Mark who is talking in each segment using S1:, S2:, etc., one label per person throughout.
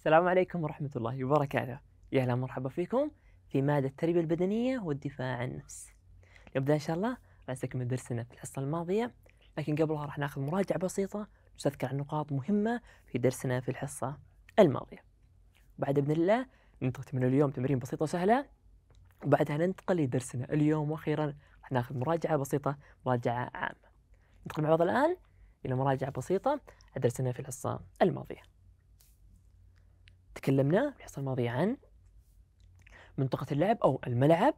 S1: السلام عليكم ورحمة الله وبركاته يا أهلا مرحبا فيكم في مادة التربية البدنية والدفاع عن النفس نبدأ إن شاء الله راح نستكمل درسنا في الحصة الماضية لكن قبلها راح ناخذ مراجعة بسيطة نستذكر عن نقاط مهمة في درسنا في الحصة الماضية وبعد بإذن الله ننتقل من اليوم تمرين بسيطة وسهلة وبعدها ننتقل لدرسنا اليوم وأخيرا راح ناخذ مراجعة بسيطة مراجعة عامة ننتقل مع بعض الآن إلى مراجعة بسيطة درسنا في الحصة الماضية تكلمنا الحصة الماضية عن منطقة اللعب أو الملعب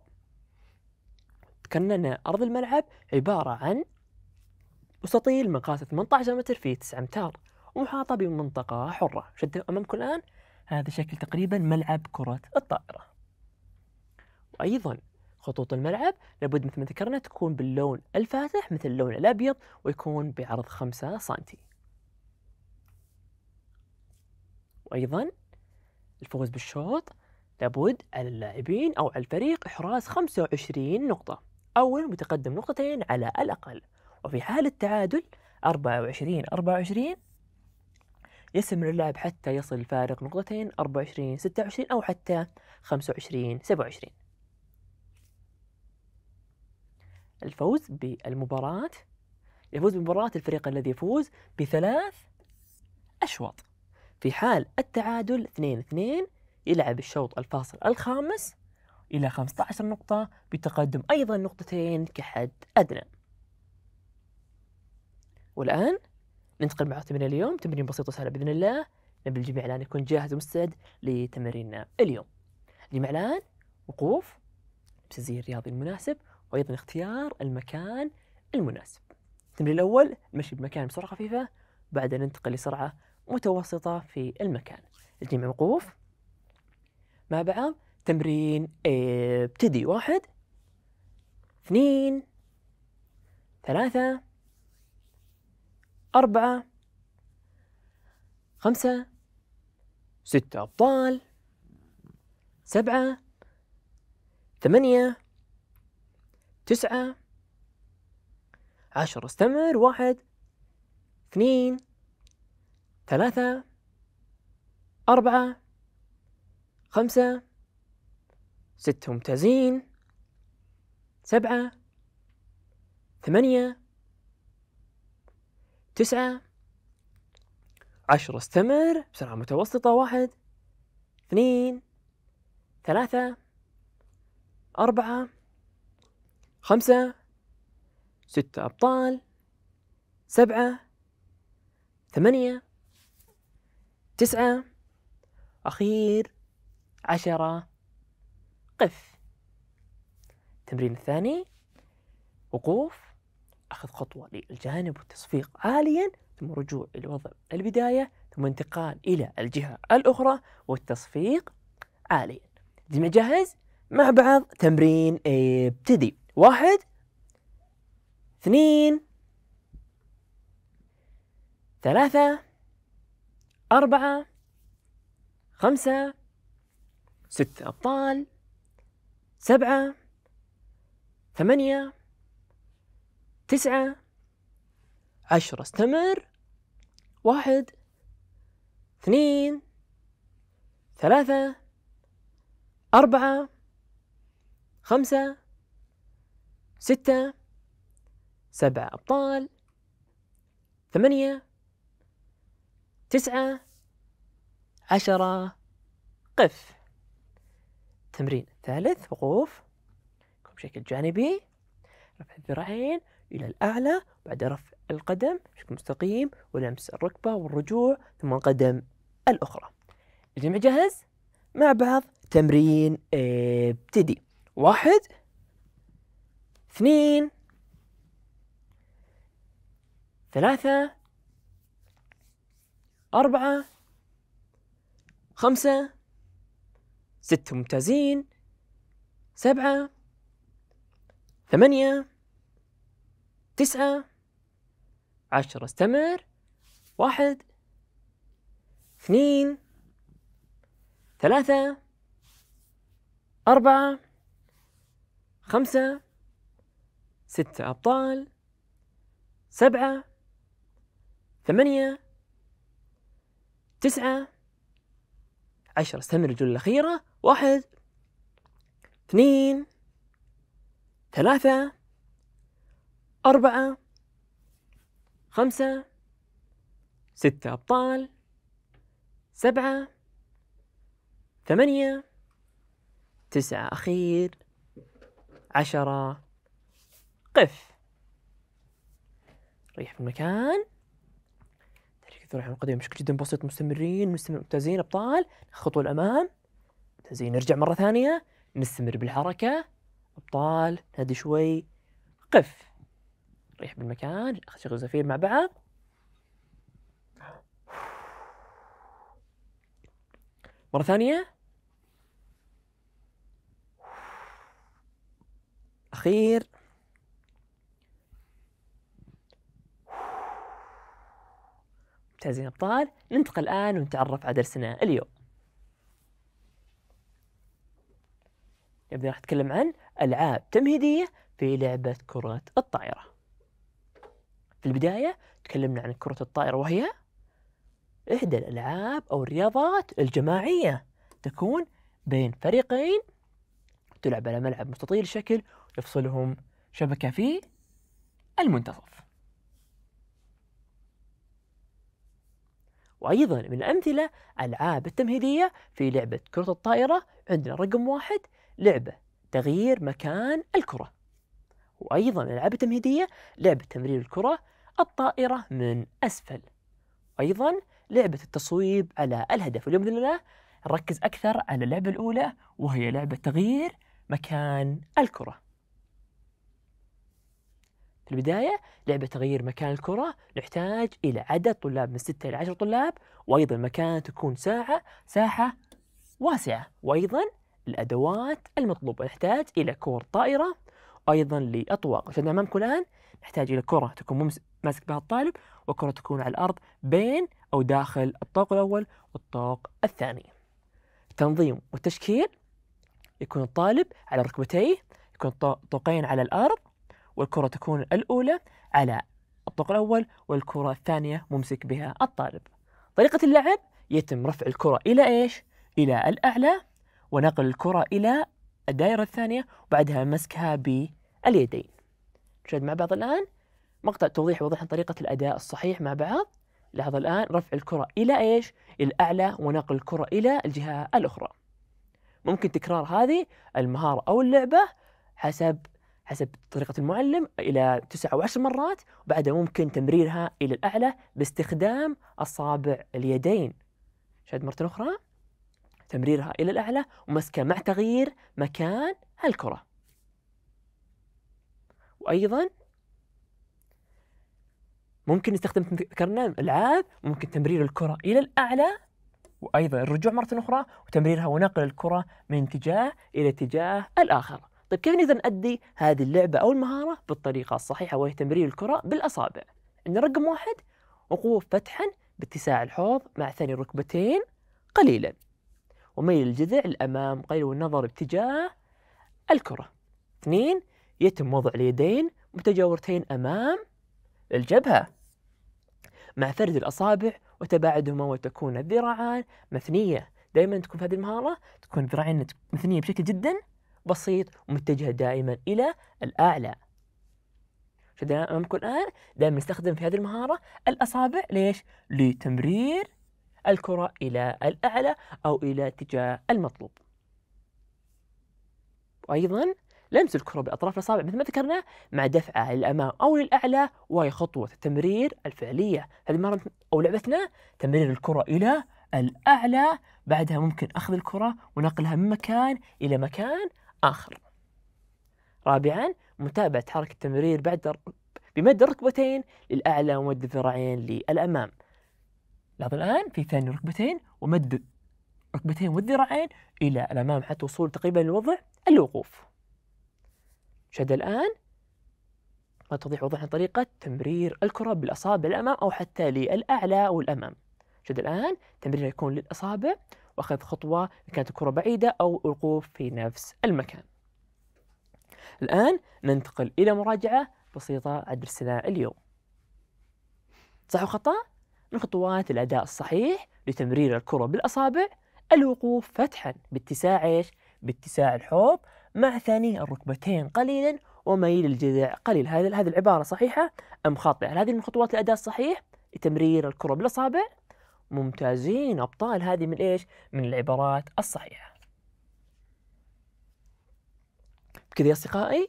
S1: ذكرنا أن أرض الملعب عبارة عن مستطيل مقاسه 18 متر في 9 أمتار ومحاطة بمنطقة حرة شد أمامكم الآن هذا شكل تقريبا ملعب كرة الطائرة وأيضا خطوط الملعب لابد مثل ما ذكرنا تكون باللون الفاتح مثل اللون الأبيض ويكون بعرض 5 سنتي وأيضا الفوز بالشوط لابد على اللاعبين أو على الفريق إحراز 25 نقطة أو المتقدم نقطتين على الأقل وفي حال التعادل 24 24 يستمر اللعب حتى يصل الفارق نقطتين 24 26 أو حتى 25 27 الفوز بالمباراة يفوز بمباراة الفريق الذي يفوز بثلاث أشواط في حال التعادل 2 2 يلعب الشوط الفاصل الخامس إلى 15 نقطة بتقدم أيضا نقطتين كحد أدنى والآن ننتقل مع تمرين اليوم تمرين بسيط وسهل بإذن الله نبي الجميع الآن يكون جاهز ومستعد لتمريننا اليوم الجميع الآن وقوف بتزيين الرياضي المناسب وأيضا اختيار المكان المناسب التمرين الأول نمشي بمكان بسرعة خفيفة بعدها ننتقل لسرعة متوسطة في المكان الجميع وقوف مع بعض تمرين ابتدي واحد اثنين ثلاثة أربعة خمسة ستة أبطال سبعة ثمانية تسعة عشر استمر واحد اثنين ثلاثة أربعة خمسة ستة ممتازين سبعة ثمانية تسعة عشرة استمر بسرعة متوسطة واحد اثنين ثلاثة أربعة خمسة ستة أبطال سبعة ثمانية تسعة أخير عشرة قف التمرين الثاني وقوف أخذ خطوة للجانب والتصفيق عاليا ثم رجوع إلى وضع البداية ثم انتقال إلى الجهة الأخرى والتصفيق عاليا جميع جاهز؟ مع بعض تمرين ابتدي واحد اثنين ثلاثة أربعة خمسة ست أبطال سبعة ثمانية تسعة عشرة استمر واحد اثنين ثلاثة أربعة خمسة ستة سبعة أبطال ثمانية تسعة عشرة قف تمرين الثالث وقوف بشكل جانبي رفع الذراعين إلى الأعلى بعد رفع القدم بشكل مستقيم ولمس الركبة والرجوع ثم القدم الأخرى الجميع جاهز؟ مع بعض تمرين ابتدي واحد اثنين ثلاثة أربعة خمسة ستة ممتازين سبعة ثمانية تسعة عشرة استمر واحد اثنين ثلاثة أربعة خمسة ستة أبطال سبعة ثمانية تسعة عشرة استمر الجملة الأخيرة واحد اثنين ثلاثة أربعة خمسة ستة أبطال سبعة ثمانية تسعة أخير عشرة قف ريح في المكان كثير راح نقدم بشكل جدا بسيط مستمرين مستمر ممتازين ابطال خطوه للامام ممتازين نرجع مره ثانيه نستمر بالحركه ابطال نهدي شوي قف ريح بالمكان شغل زفير مع بعض مرة ثانية أخير ممتازين أبطال ننتقل الآن ونتعرف على درسنا اليوم نبدأ راح نتكلم عن ألعاب تمهيدية في لعبة كرة الطائرة في البداية تكلمنا عن كرة الطائرة وهي إحدى الألعاب أو الرياضات الجماعية تكون بين فريقين تلعب على ملعب مستطيل الشكل يفصلهم شبكة في المنتصف وأيضا من الأمثلة ألعاب التمهيدية في لعبة كرة الطائرة عندنا رقم واحد لعبة تغيير مكان الكرة وأيضا من الألعاب التمهيدية لعبة تمرير الكرة الطائرة من أسفل أيضا لعبة التصويب على الهدف واليوم بإذن الله نركز أكثر على اللعبة الأولى وهي لعبة تغيير مكان الكرة البداية لعبة تغيير مكان الكرة نحتاج إلى عدد طلاب من 6 إلى 10 طلاب وأيضا مكان تكون ساعة ساحة واسعة وأيضا الأدوات المطلوبة نحتاج إلى كور طائرة أيضا لأطواق عشان أمامكم الآن نحتاج إلى كرة تكون ماسك بها الطالب وكرة تكون على الأرض بين أو داخل الطوق الأول والطوق الثاني تنظيم والتشكيل يكون الطالب على ركبتيه يكون طوقين على الأرض والكرة تكون الأولى على الطوق الأول والكرة الثانية ممسك بها الطالب طريقة اللعب يتم رفع الكرة إلى إيش؟ إلى الأعلى ونقل الكرة إلى الدائرة الثانية وبعدها مسكها باليدين نشاهد مع بعض الآن مقطع توضيح يوضح طريقة الأداء الصحيح مع بعض لاحظ الآن رفع الكرة إلى إيش؟ إلى الأعلى ونقل الكرة إلى الجهة الأخرى ممكن تكرار هذه المهارة أو اللعبة حسب حسب طريقة المعلم إلى تسع أو عشر مرات وبعدها ممكن تمريرها إلى الأعلى باستخدام أصابع اليدين شاهد مرة أخرى تمريرها إلى الأعلى ومسكها مع تغيير مكان الكرة وأيضا ممكن نستخدم ذكرنا العاب ممكن تمرير الكرة إلى الأعلى وأيضا الرجوع مرة أخرى وتمريرها ونقل الكرة من اتجاه إلى اتجاه الآخر طيب كيف نقدر نأدي هذه اللعبة أو المهارة بالطريقة الصحيحة وهي تمرير الكرة بالأصابع إن رقم واحد وقوف فتحا باتساع الحوض مع ثاني الركبتين قليلا وميل الجذع للأمام غير والنظر باتجاه الكرة اثنين يتم وضع اليدين متجاورتين أمام الجبهة مع فرد الأصابع وتباعدهما وتكون الذراعان مثنية دائما تكون في هذه المهارة تكون الذراعين مثنية بشكل جدا بسيط ومتجه دائما إلى الأعلى شدنا أمامكم الآن دائما نستخدم في هذه المهارة الأصابع ليش؟ لتمرير الكرة إلى الأعلى أو إلى اتجاه المطلوب وأيضا لمس الكرة بأطراف الأصابع مثل ما ذكرنا مع دفعها للأمام أو للأعلى وهي خطوة التمرير الفعلية هذه المرة أو لعبتنا تمرير الكرة إلى الأعلى بعدها ممكن أخذ الكرة ونقلها من مكان إلى مكان آخر رابعا متابعة حركة التمرير بعد بمد الركبتين للأعلى ومد الذراعين للأمام لاحظ الآن في ثاني ركبتين ومد الركبتين والذراعين إلى الأمام حتى وصول تقريبا للوضع الوقوف شد الآن ما تضيح وضعنا طريقة تمرير الكرة بالأصابع الأمام أو حتى للأعلى والأمام شد الآن تمرير يكون للأصابع واخذ خطوه كانت الكره بعيده او الوقوف في نفس المكان. الان ننتقل الى مراجعه بسيطه عن درسنا اليوم. صح وخطا من خطوات الاداء الصحيح لتمرير الكره بالاصابع الوقوف فتحا باتساع ايش؟ باتساع الحوض مع ثاني الركبتين قليلا وميل الجذع قليل هذه هذه العباره صحيحه ام خاطئه؟ هل هذه من خطوات الاداء الصحيح لتمرير الكره بالاصابع؟ ممتازين أبطال هذه من إيش؟ من العبارات الصحيحة بكذا يا أصدقائي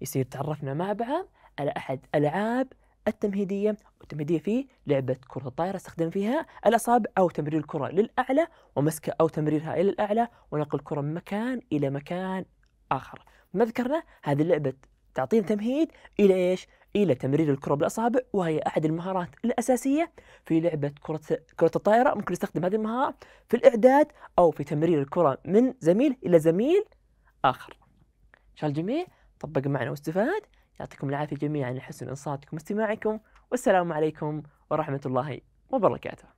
S1: يصير تعرفنا مع بعض على أحد ألعاب التمهيدية والتمهيدية في لعبة كرة الطائرة استخدم فيها الأصابع أو تمرير الكرة للأعلى ومسكها أو تمريرها إلى الأعلى ونقل الكرة من مكان إلى مكان آخر ما ذكرنا هذه اللعبة تعطينا تمهيد إلى إيش؟ إلى تمرير الكرة بالأصابع وهي أحد المهارات الأساسية في لعبة كرة كرة الطائرة ممكن يستخدم هذه المهارة في الإعداد أو في تمرير الكرة من زميل إلى زميل آخر إن شاء الله الجميع طبق معنا واستفاد يعطيكم العافية جميعا لحسن إنصاتكم واستماعكم والسلام عليكم ورحمة الله وبركاته